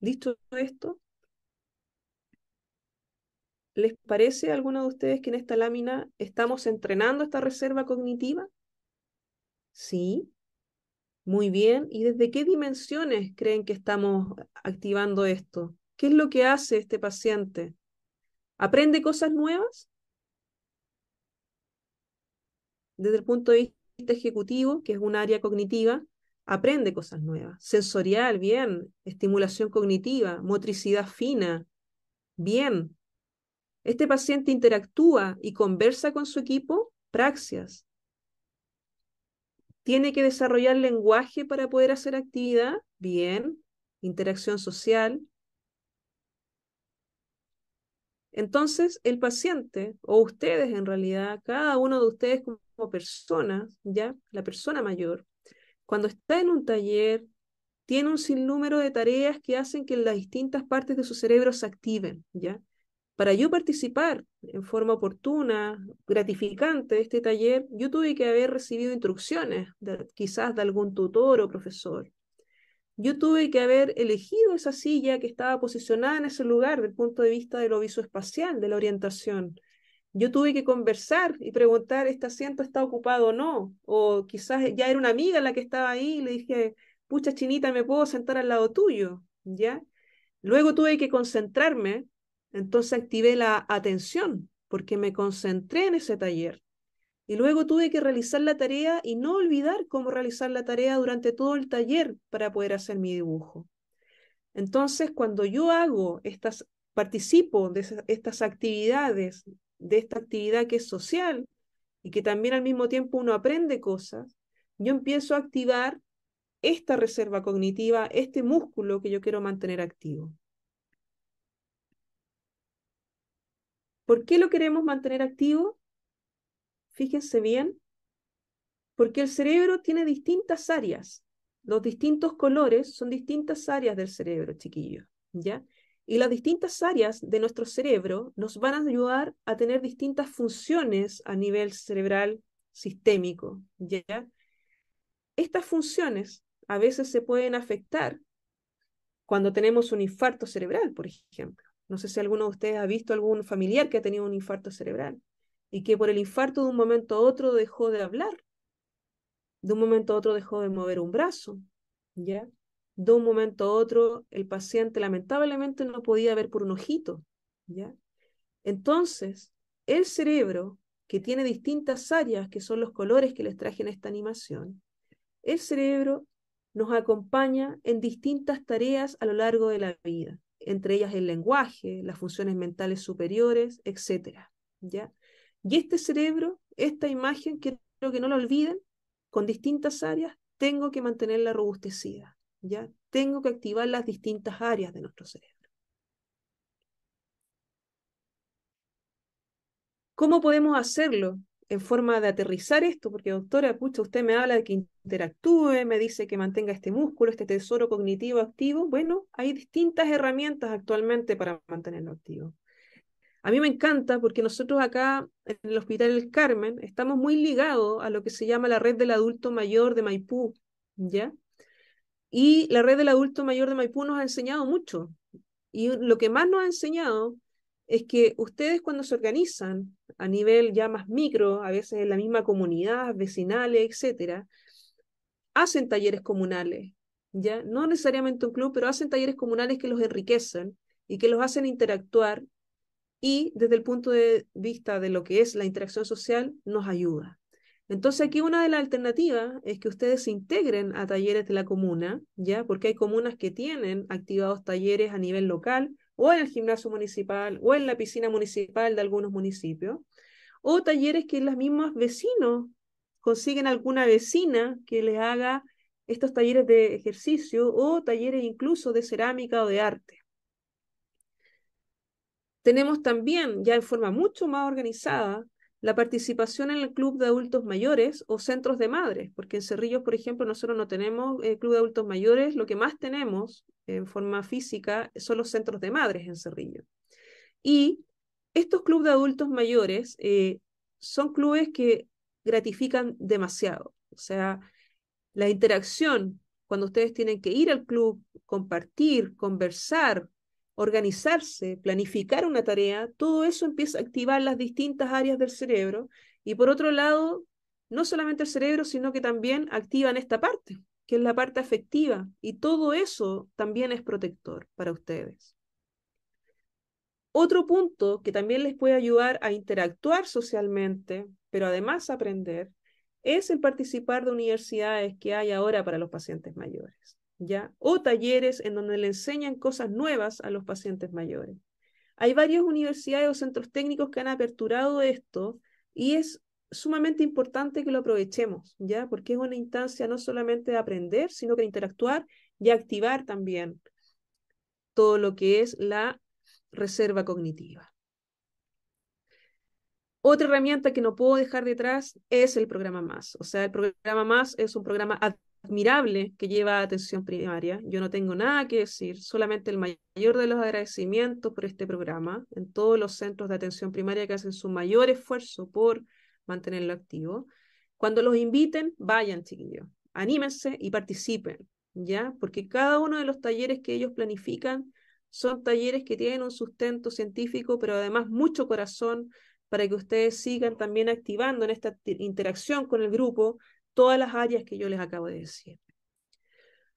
Dicho esto, ¿les parece a alguno de ustedes que en esta lámina estamos entrenando esta reserva cognitiva? Sí. Muy bien. ¿Y desde qué dimensiones creen que estamos activando esto? ¿Qué es lo que hace este paciente? ¿Aprende cosas nuevas? desde el punto de vista ejecutivo, que es un área cognitiva, aprende cosas nuevas. Sensorial, bien. Estimulación cognitiva, motricidad fina, bien. Este paciente interactúa y conversa con su equipo, praxias. Tiene que desarrollar lenguaje para poder hacer actividad, bien. Interacción social. Entonces, el paciente, o ustedes en realidad, cada uno de ustedes como persona, ya, la persona mayor, cuando está en un taller, tiene un sinnúmero de tareas que hacen que las distintas partes de su cerebro se activen, ¿ya? Para yo participar en forma oportuna, gratificante de este taller, yo tuve que haber recibido instrucciones, quizás de algún tutor o profesor. Yo tuve que haber elegido esa silla que estaba posicionada en ese lugar del punto de vista del lo visoespacial, de la orientación yo tuve que conversar y preguntar, ¿este asiento está ocupado o no? O quizás ya era una amiga la que estaba ahí y le dije, pucha chinita, ¿me puedo sentar al lado tuyo? ¿Ya? Luego tuve que concentrarme, entonces activé la atención, porque me concentré en ese taller. Y luego tuve que realizar la tarea y no olvidar cómo realizar la tarea durante todo el taller para poder hacer mi dibujo. Entonces, cuando yo hago estas, participo de estas actividades de esta actividad que es social y que también al mismo tiempo uno aprende cosas, yo empiezo a activar esta reserva cognitiva, este músculo que yo quiero mantener activo. ¿Por qué lo queremos mantener activo? Fíjense bien, porque el cerebro tiene distintas áreas. Los distintos colores son distintas áreas del cerebro, chiquillos, ¿ya? Y las distintas áreas de nuestro cerebro nos van a ayudar a tener distintas funciones a nivel cerebral sistémico. ¿ya? Estas funciones a veces se pueden afectar cuando tenemos un infarto cerebral, por ejemplo. No sé si alguno de ustedes ha visto algún familiar que ha tenido un infarto cerebral y que por el infarto de un momento a otro dejó de hablar, de un momento a otro dejó de mover un brazo, ¿ya? de un momento a otro el paciente lamentablemente no podía ver por un ojito, ¿ya? Entonces, el cerebro, que tiene distintas áreas, que son los colores que les traje en esta animación, el cerebro nos acompaña en distintas tareas a lo largo de la vida, entre ellas el lenguaje, las funciones mentales superiores, etc. ¿ya? Y este cerebro, esta imagen, quiero que no la olviden, con distintas áreas, tengo que mantenerla robustecida. Tengo que activar las distintas áreas de nuestro cerebro. ¿Cómo podemos hacerlo en forma de aterrizar esto? Porque doctora, pucha, usted me habla de que interactúe, me dice que mantenga este músculo, este tesoro cognitivo activo. Bueno, hay distintas herramientas actualmente para mantenerlo activo. A mí me encanta porque nosotros acá en el Hospital El Carmen estamos muy ligados a lo que se llama la red del adulto mayor de Maipú, ¿ya? Y la red del adulto mayor de Maipú nos ha enseñado mucho. Y lo que más nos ha enseñado es que ustedes cuando se organizan a nivel ya más micro, a veces en la misma comunidad, vecinales, etcétera, hacen talleres comunales, ya no necesariamente un club, pero hacen talleres comunales que los enriquecen y que los hacen interactuar y desde el punto de vista de lo que es la interacción social nos ayuda. Entonces aquí una de las alternativas es que ustedes se integren a talleres de la comuna, ¿ya? Porque hay comunas que tienen activados talleres a nivel local o en el gimnasio municipal o en la piscina municipal de algunos municipios, o talleres que los mismos vecinos consiguen alguna vecina que les haga estos talleres de ejercicio o talleres incluso de cerámica o de arte. Tenemos también, ya en forma mucho más organizada, la participación en el club de adultos mayores o centros de madres, porque en Cerrillos, por ejemplo, nosotros no tenemos eh, club de adultos mayores, lo que más tenemos en forma física son los centros de madres en Cerrillos. Y estos clubes de adultos mayores eh, son clubes que gratifican demasiado, o sea, la interacción cuando ustedes tienen que ir al club, compartir, conversar, organizarse, planificar una tarea, todo eso empieza a activar las distintas áreas del cerebro. Y por otro lado, no solamente el cerebro, sino que también activan esta parte, que es la parte afectiva. Y todo eso también es protector para ustedes. Otro punto que también les puede ayudar a interactuar socialmente, pero además aprender, es el participar de universidades que hay ahora para los pacientes mayores. O talleres en donde le enseñan cosas nuevas a los pacientes mayores. Hay varias universidades o centros técnicos que han aperturado esto y es sumamente importante que lo aprovechemos, ¿ya? Porque es una instancia no solamente de aprender, sino que de interactuar y activar también todo lo que es la reserva cognitiva. Otra herramienta que no puedo dejar detrás es el programa MAS. O sea, el programa MAS es un programa admirable que lleva atención primaria. Yo no tengo nada que decir, solamente el mayor de los agradecimientos por este programa en todos los centros de atención primaria que hacen su mayor esfuerzo por mantenerlo activo. Cuando los inviten, vayan, chiquillos, anímense y participen, ¿ya? Porque cada uno de los talleres que ellos planifican son talleres que tienen un sustento científico, pero además mucho corazón para que ustedes sigan también activando en esta interacción con el grupo, todas las áreas que yo les acabo de decir.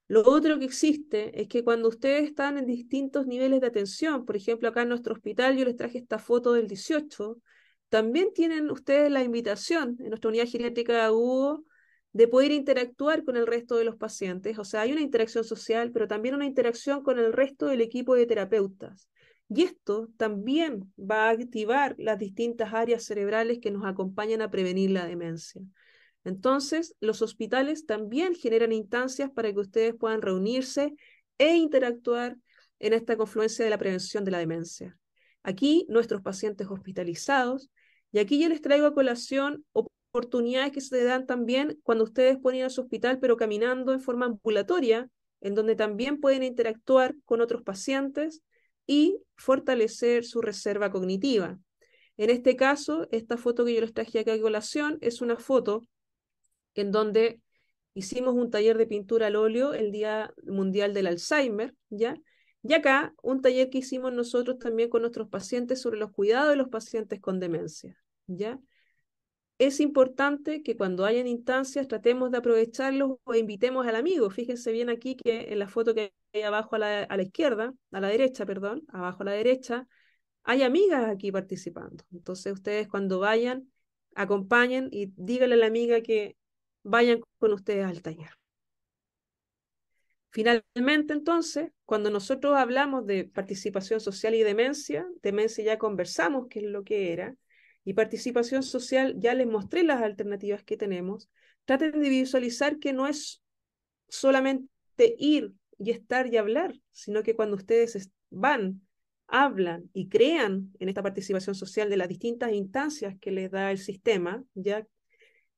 Lo otro que existe es que cuando ustedes están en distintos niveles de atención, por ejemplo, acá en nuestro hospital yo les traje esta foto del 18, también tienen ustedes la invitación en nuestra unidad genética de agudo de poder interactuar con el resto de los pacientes. O sea, hay una interacción social, pero también una interacción con el resto del equipo de terapeutas. Y esto también va a activar las distintas áreas cerebrales que nos acompañan a prevenir la demencia. Entonces, los hospitales también generan instancias para que ustedes puedan reunirse e interactuar en esta confluencia de la prevención de la demencia. Aquí, nuestros pacientes hospitalizados, y aquí yo les traigo a colación oportunidades que se dan también cuando ustedes pueden ir a su hospital, pero caminando en forma ambulatoria, en donde también pueden interactuar con otros pacientes y fortalecer su reserva cognitiva. En este caso, esta foto que yo les traje acá a colación es una foto en donde hicimos un taller de pintura al óleo el Día Mundial del Alzheimer, ¿ya? Y acá un taller que hicimos nosotros también con nuestros pacientes sobre los cuidados de los pacientes con demencia, ¿ya? Es importante que cuando hayan instancias tratemos de aprovecharlos o invitemos al amigo. Fíjense bien aquí que en la foto que hay abajo a la, a la izquierda, a la derecha, perdón, abajo a la derecha, hay amigas aquí participando. Entonces ustedes cuando vayan, acompañen y díganle a la amiga que vayan con ustedes al taller. Finalmente, entonces, cuando nosotros hablamos de participación social y demencia, demencia ya conversamos qué es lo que era, y participación social ya les mostré las alternativas que tenemos, traten de visualizar que no es solamente ir y estar y hablar, sino que cuando ustedes van, hablan y crean en esta participación social de las distintas instancias que les da el sistema, ya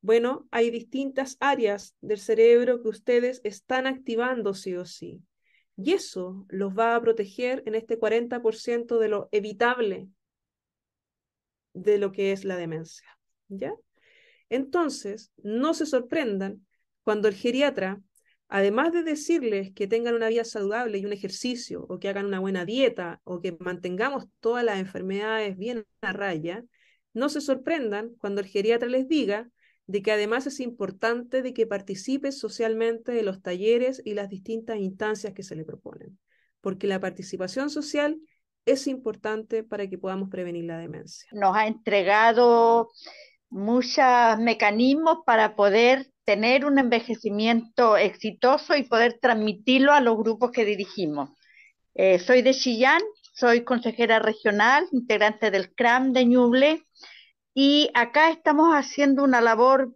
bueno, hay distintas áreas del cerebro que ustedes están activando sí o sí. Y eso los va a proteger en este 40% de lo evitable de lo que es la demencia. ¿Ya? Entonces, no se sorprendan cuando el geriatra, además de decirles que tengan una vida saludable y un ejercicio, o que hagan una buena dieta, o que mantengamos todas las enfermedades bien a raya, no se sorprendan cuando el geriatra les diga de que además es importante de que participe socialmente de los talleres y las distintas instancias que se le proponen, porque la participación social es importante para que podamos prevenir la demencia. Nos ha entregado muchos mecanismos para poder tener un envejecimiento exitoso y poder transmitirlo a los grupos que dirigimos. Eh, soy de Chillán, soy consejera regional, integrante del CRAM de Ñuble y acá estamos haciendo una labor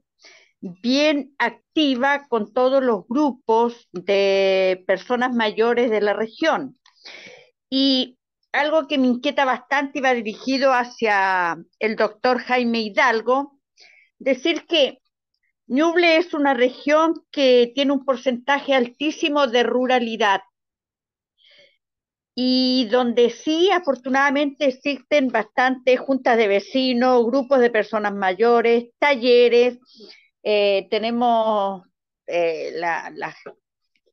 bien activa con todos los grupos de personas mayores de la región. Y algo que me inquieta bastante y va dirigido hacia el doctor Jaime Hidalgo, decir que Ñuble es una región que tiene un porcentaje altísimo de ruralidad y donde sí, afortunadamente, existen bastantes juntas de vecinos, grupos de personas mayores, talleres, eh, tenemos eh, las la,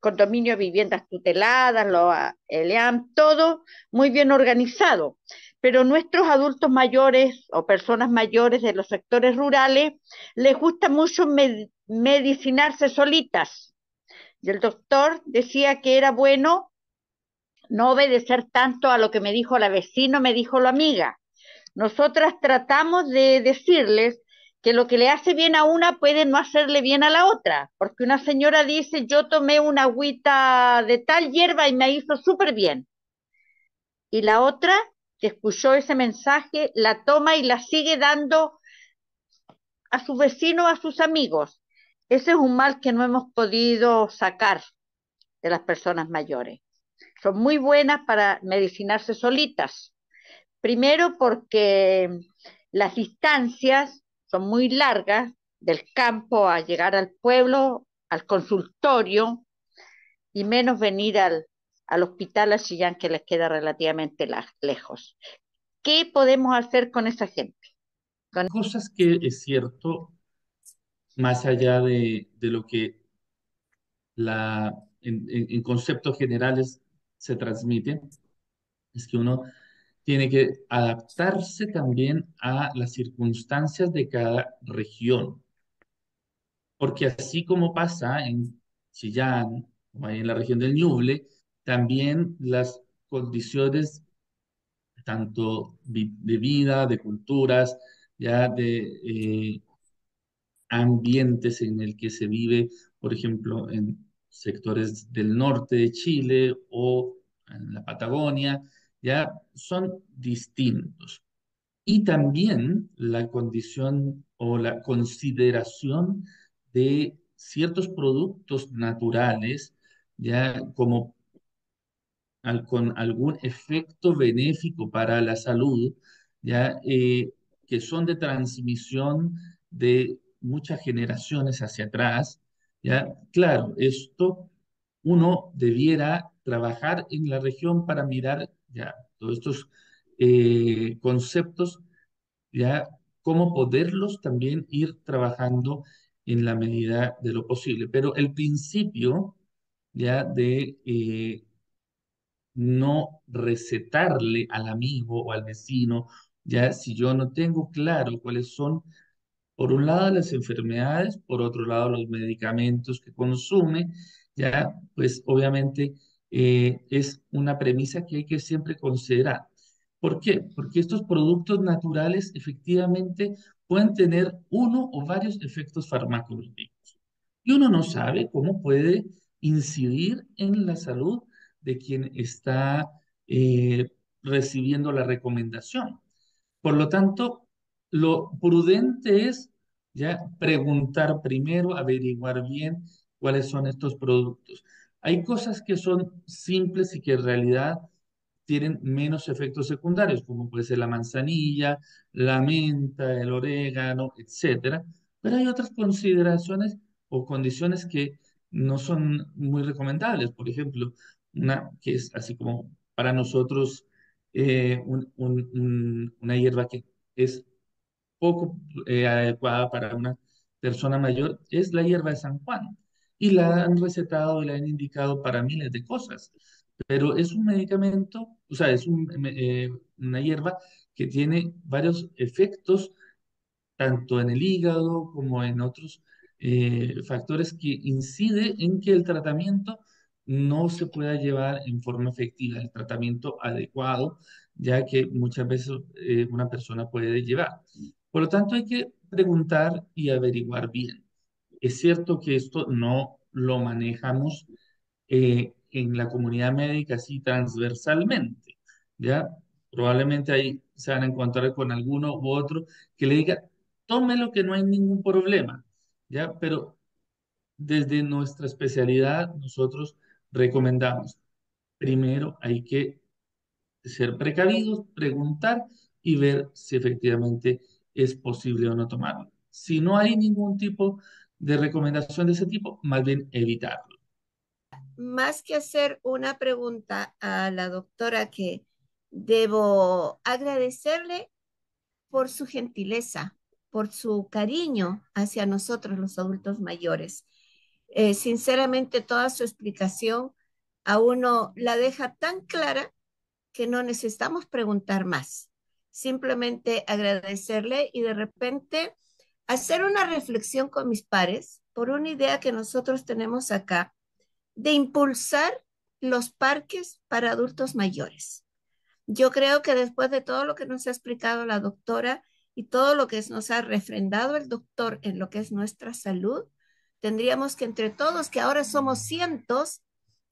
condominios, viviendas tuteladas, los ah, ELEAM, todo muy bien organizado. Pero nuestros adultos mayores o personas mayores de los sectores rurales les gusta mucho medicinarse solitas. Y el doctor decía que era bueno no obedecer tanto a lo que me dijo la vecina, me dijo la amiga. Nosotras tratamos de decirles que lo que le hace bien a una puede no hacerle bien a la otra, porque una señora dice, yo tomé una agüita de tal hierba y me hizo súper bien. Y la otra, que escuchó ese mensaje, la toma y la sigue dando a su vecino, a sus amigos. Ese es un mal que no hemos podido sacar de las personas mayores muy buenas para medicinarse solitas. Primero porque las distancias son muy largas del campo a llegar al pueblo, al consultorio y menos venir al, hospital a ya que les queda relativamente lejos. ¿Qué podemos hacer con esa gente? Cosas que es cierto, más allá de, lo que la, en, conceptos generales se transmite es que uno tiene que adaptarse también a las circunstancias de cada región. Porque así como pasa en Chillán, como en la región del Ñuble, también las condiciones tanto de vida, de culturas, ya de eh, ambientes en el que se vive, por ejemplo, en sectores del norte de Chile o en la Patagonia, ya son distintos. Y también la condición o la consideración de ciertos productos naturales, ya como con algún efecto benéfico para la salud, ya eh, que son de transmisión de muchas generaciones hacia atrás, ¿ya? Claro, esto uno debiera trabajar en la región para mirar ya todos estos eh, conceptos, ya cómo poderlos también ir trabajando en la medida de lo posible. Pero el principio ya de eh, no recetarle al amigo o al vecino, ya si yo no tengo claro cuáles son por un lado las enfermedades, por otro lado los medicamentos que consume, ya pues obviamente eh, es una premisa que hay que siempre considerar. ¿Por qué? Porque estos productos naturales efectivamente pueden tener uno o varios efectos farmacológicos. Y uno no sabe cómo puede incidir en la salud de quien está eh, recibiendo la recomendación. Por lo tanto, lo prudente es ya preguntar primero, averiguar bien cuáles son estos productos. Hay cosas que son simples y que en realidad tienen menos efectos secundarios, como puede ser la manzanilla, la menta, el orégano, etcétera. Pero hay otras consideraciones o condiciones que no son muy recomendables. Por ejemplo, una que es así como para nosotros eh, una hierba que es poco eh, adecuada para una persona mayor es la hierba de San Juan. Y la han recetado y la han indicado para miles de cosas. Pero es un medicamento, o sea, es eh, una hierba que tiene varios efectos, tanto en el hígado como en otros eh, factores que incide en que el tratamiento no se pueda llevar en forma efectiva, el tratamiento adecuado, ya que muchas veces eh, una persona puede llevar. Por lo tanto, hay que preguntar y averiguar bien. Es cierto que esto no lo manejamos eh, en la comunidad médica así transversalmente, ¿ya? Probablemente ahí se van a encontrar con alguno u otro que le diga, tómelo que no hay ningún problema, ¿ya? Pero desde nuestra especialidad nosotros recomendamos, primero hay que ser precavidos, preguntar y ver si efectivamente es posible o no tomarlo. Si no hay ningún tipo de recomendación de ese tipo, más bien evitarlo. Más que hacer una pregunta a la doctora que debo agradecerle por su gentileza, por su cariño hacia nosotros los adultos mayores. Eh, sinceramente, toda su explicación a uno la deja tan clara que no necesitamos preguntar más simplemente agradecerle y de repente hacer una reflexión con mis pares por una idea que nosotros tenemos acá de impulsar los parques para adultos mayores. Yo creo que después de todo lo que nos ha explicado la doctora y todo lo que nos ha refrendado el doctor en lo que es nuestra salud, tendríamos que entre todos, que ahora somos cientos,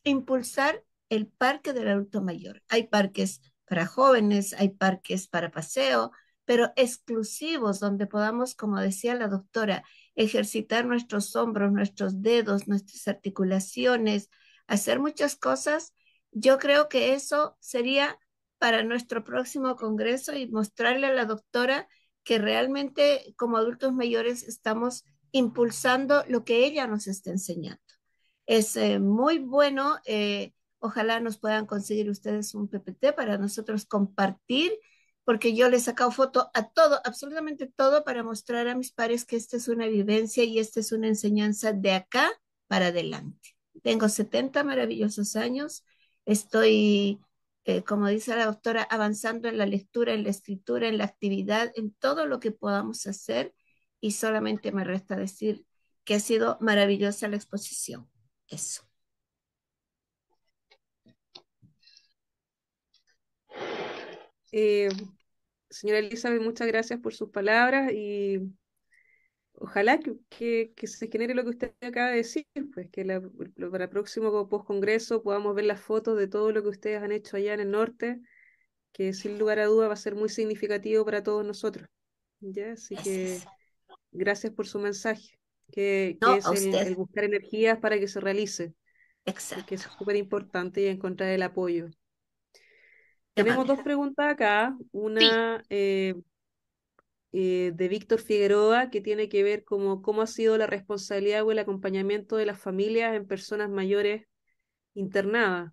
impulsar el parque del adulto mayor. Hay parques para jóvenes, hay parques para paseo, pero exclusivos donde podamos, como decía la doctora, ejercitar nuestros hombros, nuestros dedos, nuestras articulaciones, hacer muchas cosas. Yo creo que eso sería para nuestro próximo congreso y mostrarle a la doctora que realmente como adultos mayores estamos impulsando lo que ella nos está enseñando. Es eh, muy bueno eh, Ojalá nos puedan conseguir ustedes un PPT para nosotros compartir, porque yo le he sacado foto a todo, absolutamente todo, para mostrar a mis pares que esta es una vivencia y esta es una enseñanza de acá para adelante. Tengo 70 maravillosos años, estoy eh, como dice la doctora, avanzando en la lectura, en la escritura, en la actividad, en todo lo que podamos hacer. Y solamente me resta decir que ha sido maravillosa la exposición. Eso. Eh, señora Elizabeth, muchas gracias por sus palabras y ojalá que, se genere lo que usted acaba de decir, pues que para el próximo post congreso podamos ver las fotos de todo lo que ustedes han hecho allá en el norte, que sin lugar a duda va a ser muy significativo para todos nosotros. ¿ya? Así que gracias por su mensaje, que, es el, buscar energías para que se realice. Exacto. Que es súper importante y encontrar el apoyo. Tenemos dos preguntas acá. Una eh, eh, de Víctor Figueroa, que tiene que ver como cómo ha sido la responsabilidad o el acompañamiento de las familias en personas mayores internadas.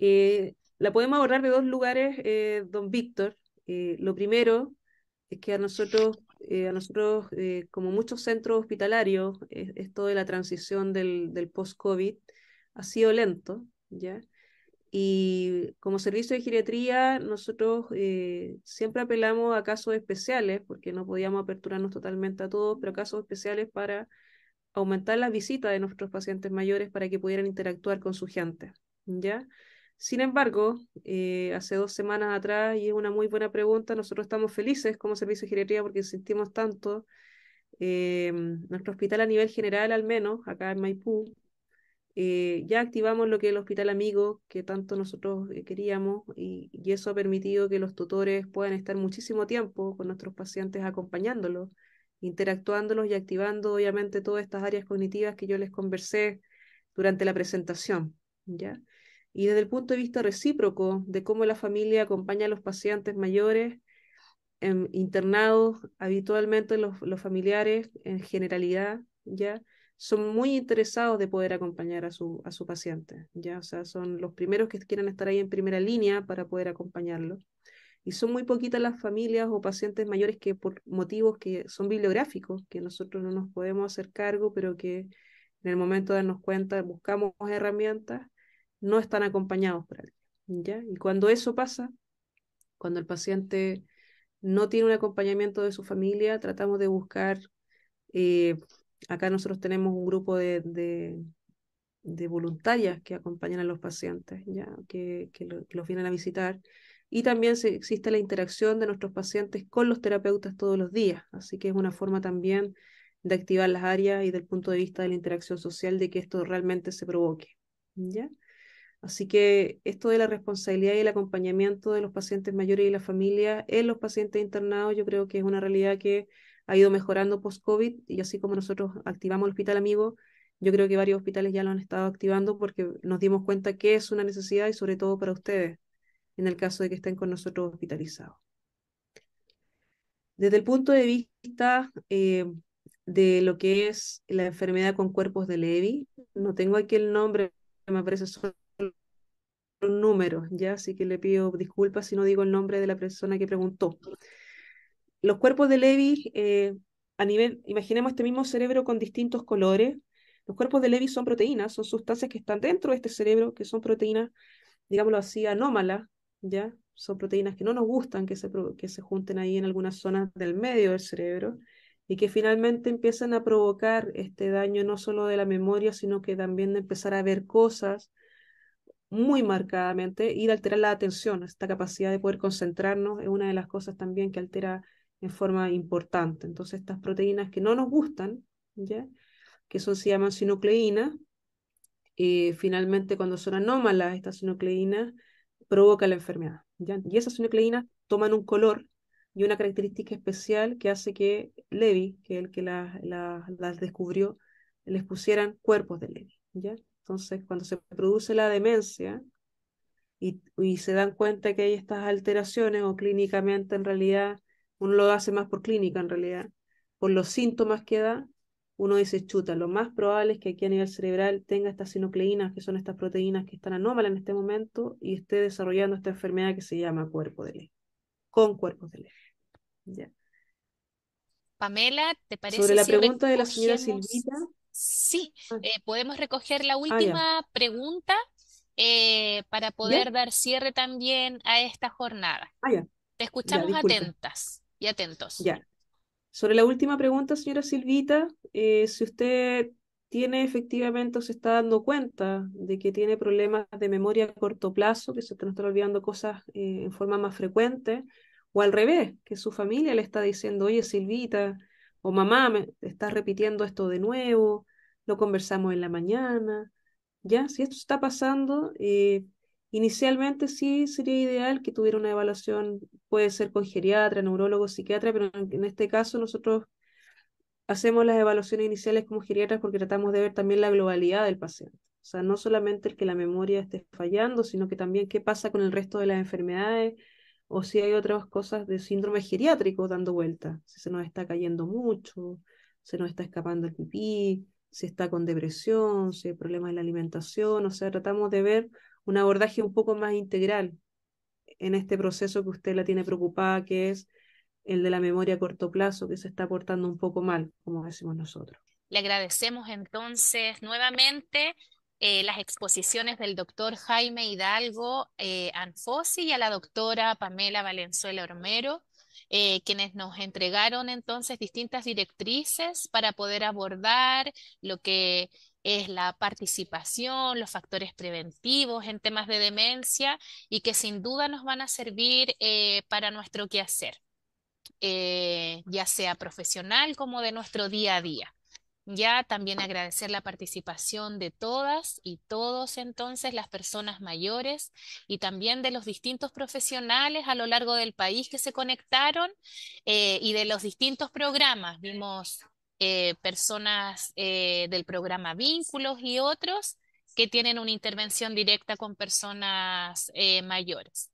Eh, la podemos abordar de dos lugares, don Víctor. lo primero es que a nosotros, a nosotros como muchos centros hospitalarios, esto de la transición del, del post-COVID ha sido lento, ¿ya? Y como servicio de geriatría, nosotros eh, siempre apelamos a casos especiales, porque no podíamos aperturarnos totalmente a todos, pero casos especiales para aumentar las visitas de nuestros pacientes mayores para que pudieran interactuar con su gente. ¿ya? Sin embargo, eh, hace dos semanas atrás, y es una muy buena pregunta, nosotros estamos felices como servicio de geriatría porque sentimos tanto. Eh, nuestro hospital a nivel general, al menos, acá en Maipú, eh, ya activamos lo que es el hospital amigo que tanto nosotros eh, queríamos y, eso ha permitido que los tutores puedan estar muchísimo tiempo con nuestros pacientes acompañándolos, interactuándolos y activando obviamente todas estas áreas cognitivas que yo les conversé durante la presentación. ¿ya? Y desde el punto de vista recíproco de cómo la familia acompaña a los pacientes mayores em, internados habitualmente los, los familiares en generalidad, ¿ya? son muy interesados de poder acompañar a su, a su paciente, ¿ya? O sea, son los primeros que quieren estar ahí en primera línea para poder acompañarlo. Y son muy poquitas las familias o pacientes mayores que por motivos que son bibliográficos, que nosotros no nos podemos hacer cargo, pero que en el momento de darnos cuenta buscamos herramientas, no están acompañados por alguien, ¿ya? Y cuando eso pasa, cuando el paciente no tiene un acompañamiento de su familia, tratamos de buscar eh, Acá nosotros tenemos un grupo de, voluntarias que acompañan a los pacientes, ya que, los vienen a visitar. Y también se, existe la interacción de nuestros pacientes con los terapeutas todos los días. Así que es una forma también de activar las áreas y del punto de vista de la interacción social de que esto realmente se provoque. ¿ya? Así que esto de la responsabilidad y el acompañamiento de los pacientes mayores y la familia en los pacientes internados, yo creo que es una realidad que ha ido mejorando post-COVID y así como nosotros activamos el Hospital Amigo, yo creo que varios hospitales ya lo han estado activando porque nos dimos cuenta que es una necesidad y sobre todo para ustedes, en el caso de que estén con nosotros hospitalizados. Desde el punto de vista eh, de lo que es la enfermedad con cuerpos de Levi, no tengo aquí el nombre, me aparece solo un número, ya, así que le pido disculpas si no digo el nombre de la persona que preguntó los cuerpos de Levy, eh, a nivel, imaginemos este mismo cerebro con distintos colores. Los cuerpos de Levi son proteínas, son sustancias que están dentro de este cerebro, que son proteínas, digámoslo así, anómalas, ¿ya? Son proteínas que no nos gustan que se, que se junten ahí en algunas zonas del medio del cerebro y que finalmente empiezan a provocar este daño no solo de la memoria, sino que también de empezar a ver cosas muy marcadamente y de alterar la atención. Esta capacidad de poder concentrarnos es una de las cosas también que altera en forma importante. Entonces, estas proteínas que no nos gustan, ¿ya? que son, se llaman sinucleínas, ...y eh, finalmente cuando son anómalas estas sinucleínas, provoca la enfermedad. ¿ya? Y esas sinucleínas toman un color y una característica especial que hace que Levi, que es el que las descubrió, les pusieran cuerpos de Levi. ¿ya? Entonces, cuando se produce la demencia y, y se dan cuenta que hay estas alteraciones o clínicamente en realidad uno lo hace más por clínica en realidad. Por los síntomas que da, uno dice, chuta, lo más probable es que aquí a nivel cerebral tenga estas sinucleinas que son estas proteínas que están anómalas en este momento, y esté desarrollando esta enfermedad que se llama cuerpo de ley, con cuerpos de ley Pamela, ¿te parece Sobre la pregunta de la señora Silvita. Sí, ah. eh, podemos recoger la ah, última pregunta eh, para poder dar cierre también a esta jornada. Ah, Te escuchamos atentas y atentos. Ya. Sobre la última pregunta, señora Silvita, eh, si usted tiene efectivamente o se está dando cuenta de que tiene problemas de memoria a corto plazo, que se está olvidando cosas eh, en forma más frecuente, o al revés, que su familia le está diciendo, oye Silvita, o mamá, me estás repitiendo esto de nuevo, lo conversamos en la mañana, ya, si esto está pasando, eh, Inicialmente sí sería ideal que tuviera una evaluación, puede ser con geriatra, neurólogo, psiquiatra, pero en este caso nosotros hacemos las evaluaciones iniciales como geriatras porque tratamos de ver también la globalidad del paciente. O sea, no solamente el que la memoria esté fallando, sino que también qué pasa con el resto de las enfermedades o si hay otras cosas de síndrome geriátrico dando vuelta, si se nos está cayendo mucho, se nos está escapando el pipí, si está con depresión, si hay problemas en la alimentación, o sea, tratamos de ver un abordaje un poco más integral en este proceso que usted la tiene preocupada, que es el de la memoria a corto plazo, que se está portando un poco mal, como decimos nosotros. Le agradecemos entonces nuevamente eh, las exposiciones del doctor Jaime Hidalgo eh, Anfosi y a la doctora Pamela Valenzuela Romero, eh, quienes nos entregaron entonces distintas directrices para poder abordar lo que es la participación, los factores preventivos en temas de demencia y que sin duda nos van a servir eh, para nuestro quehacer, eh, ya sea profesional como de nuestro día a día. Ya también agradecer la participación de todas y todos entonces, las personas mayores y también de los distintos profesionales a lo largo del país que se conectaron eh, y de los distintos programas. Vimos eh, personas eh, del programa Vínculos y otros que tienen una intervención directa con personas eh, mayores.